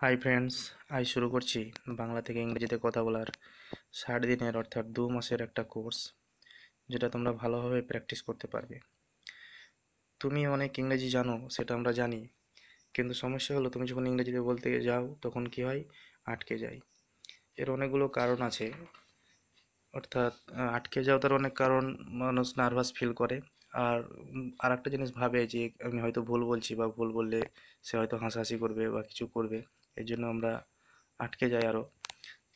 hi friends আজ শুরু করছি বাংলা থেকে ইংরেজিতে কথা বলার ষাট দিনের অর্থাৎ দু মাসের একটা কোর্স যেটা তোমরা ভালোভাবে প্র্যাকটিস করতে পারবে তুমি অনেক ইংরেজি জানো সেটা আমরা জানি কিন্তু সমস্যা হলো তুমি যখন ইংরেজিতে বলতে যাও তখন কি হয় আটকে যায় এর অনেকগুলো কারণ আছে অর্থাৎ আটকে যাও তার অনেক কারণ মানুষ নার্ভাস ফিল করে আর আর একটা জিনিস ভাবে যে আমি হয়তো ভুল বলছি বা ভুল বললে সে হয়তো হাসাহাসি করবে বা কিছু করবে এর জন্য আমরা আটকে যাই আরও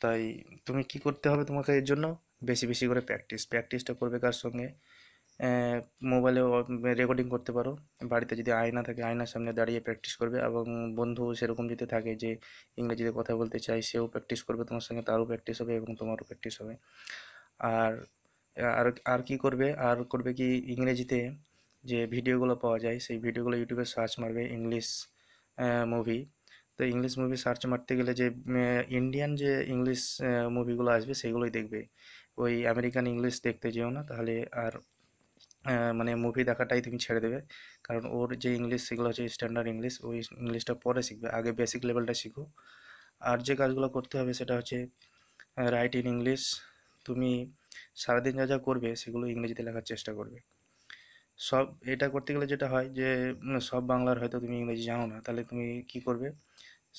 তাই তুমি কি করতে হবে তোমাকে এর জন্য বেশি বেশি করে প্র্যাকটিস প্র্যাকটিসটা করবে কার সঙ্গে মোবাইলে রেকর্ডিং করতে পারো বাড়িতে যদি আয়না থাকে আয়নার সামনে দাঁড়িয়ে প্র্যাকটিস করবে এবং বন্ধু সেরকম যদি থাকে যে ইংরেজিতে কথা বলতে চাই সেও প্র্যাকটিস করবে তোমার সঙ্গে তারও প্র্যাকটিস হবে এবং তোমারও প্র্যাকটিস হবে আর আর আর কি করবে আর করবে কি ইংরেজিতে যে ভিডিওগুলো পাওয়া যায় সেই ভিডিওগুলো ইউটিউবে সার্চ মারবে ইংলিশ মুভি তো ইংলিশ মুভি সার্চ মারতে গেলে যে ইন্ডিয়ান যে ইংলিশ মুভিগুলো আসবে সেগুলোই দেখবে ওই আমেরিকান ইংলিশ দেখতে যেও না তাহলে আর মানে মুভি দেখাটাই তুমি ছেড়ে দেবে কারণ ওর যে ইংলিশ সেগুলো হচ্ছে স্ট্যান্ডার্ড ইংলিশ ওই ইংলিশটা পরে শিখবে আগে বেসিক লেভেলটা শিখো আর যে কাজগুলো করতে হবে সেটা হচ্ছে রাইট ইন ইংলিশ তুমি সারাদিন যা যা করবে সেগুলো ইংরেজিতে লেখার চেষ্টা করবে সব এটা করতে গেলে যেটা হয় যে সব বাংলার হয়তো তুমি ইংরেজি জানো না তাহলে তুমি কি করবে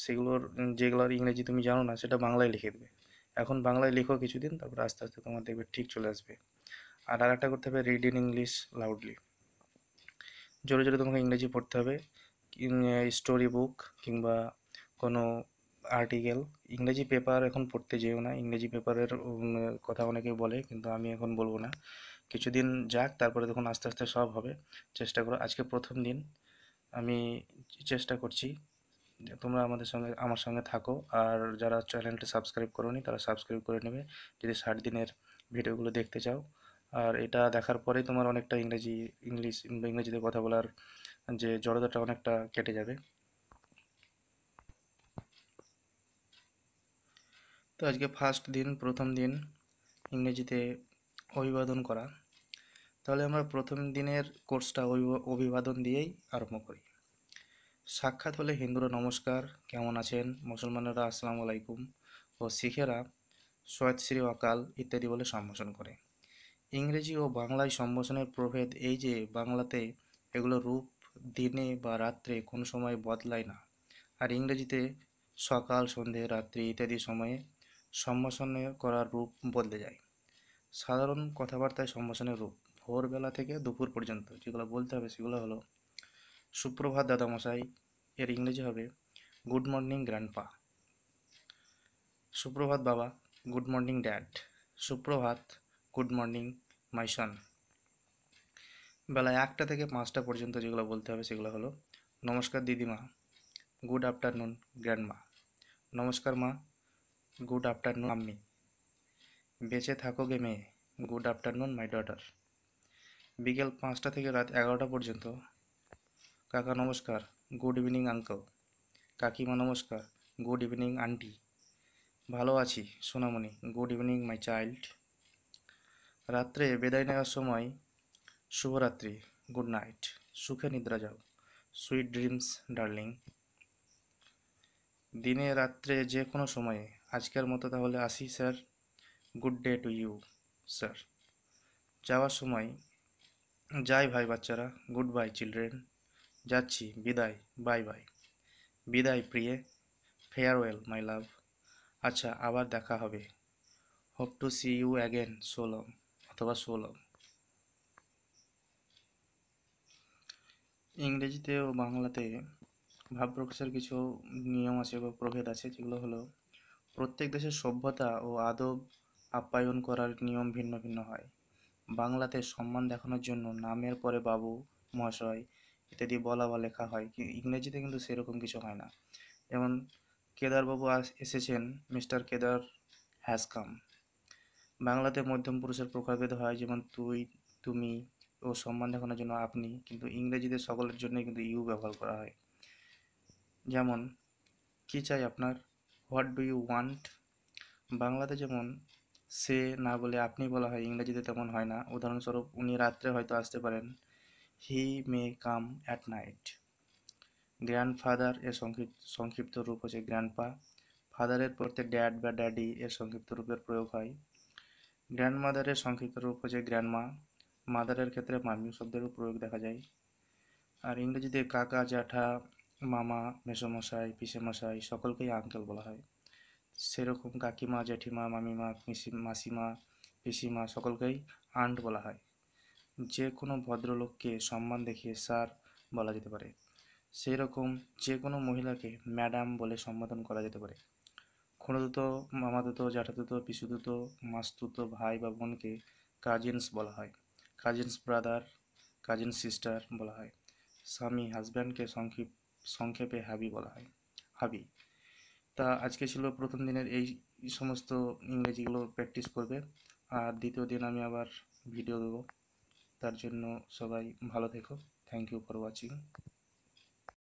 সেগুলোর যেগুলোর ইংরেজি তুমি জানো না সেটা বাংলায় লিখে দেবে এখন বাংলায় লিখো কিছুদিন তারপর আস্তে আস্তে তোমার দেখবে ঠিক চলে আসবে আর আর একটা করতে হবে রিড ইন ইংলিশ লাউডলি জোরে জোরে তোমাকে ইংরেজি পড়তে হবে স্টোরি বুক কিংবা কোনো আর্টিকেল ইংরেজি পেপার এখন পড়তে যেও না ইংরেজি পেপারের কথা অনেকে বলে কিন্তু আমি এখন বলবো না কিছুদিন যাক তারপরে দেখুন আস্তে আস্তে সব হবে চেষ্টা করো আজকে প্রথম দিন আমি চেষ্টা করছি তোমরা আমাদের সঙ্গে আমার সঙ্গে থাকো আর যারা চ্যানেলটি সাবস্ক্রাইব নি তারা সাবস্ক্রাইব করে নেবে যদি ষাট দিনের ভিডিওগুলো দেখতে চাও আর এটা দেখার পরেই তোমার অনেকটা ইংরেজি ইংলিশ ইংরেজিতে কথা বলার যে জড়তাটা অনেকটা কেটে যাবে তো আজকে ফার্স্ট দিন প্রথম দিন ইংরেজিতে অভিবাদন করা তাহলে আমরা প্রথম দিনের কোর্সটা অভিবাদন দিয়েই আরম্ভ করি সাক্ষাৎ হলে হিন্দুরা নমস্কার কেমন আছেন মুসলমানেরা আসসালাম আলাইকুম ও শিখেরা সৈয়দ শ্রী অকাল ইত্যাদি বলে সম্ভাষণ করে ইংরেজি ও বাংলায় সম্ভাষণের প্রভেদ এই যে বাংলাতে এগুলো রূপ দিনে বা রাত্রে কোনো সময় বদলায় না আর ইংরেজিতে সকাল সন্ধে রাত্রি ইত্যাদি সময়ে সম্ভাষণে করার রূপ বদলে যায় সাধারণ কথাবার্তায় সম্ভাষণের রূপ ভোরবেলা থেকে দুপুর পর্যন্ত যেগুলো বলতে হবে সেগুলো হলো সুপ্রভাত দাদামশাই এর ইংরেজি হবে গুড মর্নিং গ্র্যান্ডপা সুপ্রভাত বাবা গুড মর্নিং ড্যাড সুপ্রভাত গুড মর্নিং মাই সন বেলা একটা থেকে পাঁচটা পর্যন্ত যেগুলো বলতে হবে সেগুলো হলো নমস্কার দিদিমা গুড আফটারনুন গ্র্যান্ডমা নমস্কার মা গুড আফটারনুন আম্মি বেঁচে থাকো গে মেয়ে গুড আফটারনুন মাই ডটার বিকেল পাঁচটা থেকে রাত এগারোটা পর্যন্ত কাকা নমস্কার গুড ইভিনিং আঙ্কল কাকিমা নমস্কার গুড ইভিনিং আন্টি ভালো আছি সোনামণি গুড ইভিনিং মাই চাইল্ড রাত্রে বেদায় নেওয়ার সময় শুভরাত্রি গুড নাইট সুখে নিদ্রা যাও সুইট ড্রিমস ডার্লিং দিনে রাত্রে যে কোনো সময়ে আজকের মতো তাহলে আসি sir good day to you sir যাওয়ার সময় যাই ভাই বাচ্চারা গুড বাই চিলড্রেন যাচ্ছি বিদায় বাই বাই বিদায় প্রিয়ে ফেয়ারওয়েল মাই লাভ আচ্ছা আবার দেখা হবে hope to see you again সোলম অথবা সোলম ইংরেজিতে ও বাংলাতে ভাব প্রকাশের কিছু নিয়ম আছে বা প্রভেদ আছে যেগুলো হলো প্রত্যেক দেশের সভ্যতা ও আদব আপ্যায়ন করার নিয়ম ভিন্ন ভিন্ন হয় বাংলাতে সম্মান দেখানোর জন্য নামের পরে বাবু মহাশয় ইত্যাদি বলা বা লেখা হয় ইংরেজিতে কিন্তু সেরকম কিছু হয় না যেমন কেদারবাবু এসেছেন মিস্টার কেদার হ্যাজ কাম বাংলাতে মধ্যম পুরুষের প্রকারভেদ হয় যেমন তুই তুমি ও সম্মান দেখানোর জন্য আপনি কিন্তু ইংরেজিতে সকলের জন্য কিন্তু ইউ ব্যবহার করা হয় যেমন কি চাই আপনার হোয়াট ডু ইউ ওয়ান্ট বাংলাতে যেমন সে না বলে আপনি বলা হয় ইংরেজিতে তেমন হয় না উদাহরণস্বরূপ উনি রাত্রে হয়তো আসতে পারেন he may come at night grandfather এর সংক্ষিপ্ত সংক্ষিপ্ত রূপ হচ্ছে পা ফাদারের পড়তে ড্যাড বা ড্যাডি এর সংক্ষিপ্ত রূপের প্রয়োগ হয় মাদারের সংক্ষিপ্ত রূপ হচ্ছে গ্র্যান্ডমা মাদারের ক্ষেত্রে মামি শব্দেরও প্রয়োগ দেখা যায় আর ইংরেজিতে কাকা জ্যাঠা মামা মেসোমশাই পিসেমশাই সকলকেই আঙ্কেল বলা হয় সেরকম কাকিমা জেঠিমা মামিমা মাসিমা পিসিমা সকলকেই আন্ট বলা হয় যে কোনো ভদ্রলোককে সম্মান দেখিয়ে স্যার বলা যেতে পারে সেই রকম যে কোনো মহিলাকে ম্যাডাম বলে সম্বোধন করা যেতে পারে খুঁড়োদুতো মামাদুত জ্যাঠাদুত পিসুদুত মাসতুতো ভাই বা বোনকে কাজিনস বলা হয় কাজিনস ব্রাদার কাজিন সিস্টার বলা হয় স্বামী হাজব্যান্ডকে সংক্ষিপ সংক্ষেপে হাবি বলা হয় হাবি তা আজকে ছিল প্রথম দিনের এই সমস্ত ইংরেজিগুলো প্র্যাকটিস করবে আর দ্বিতীয় দিন আমি আবার ভিডিও দেবো তার জন্য সবাই ভালো থেকো থ্যাংক ইউ ফর ওয়াচিং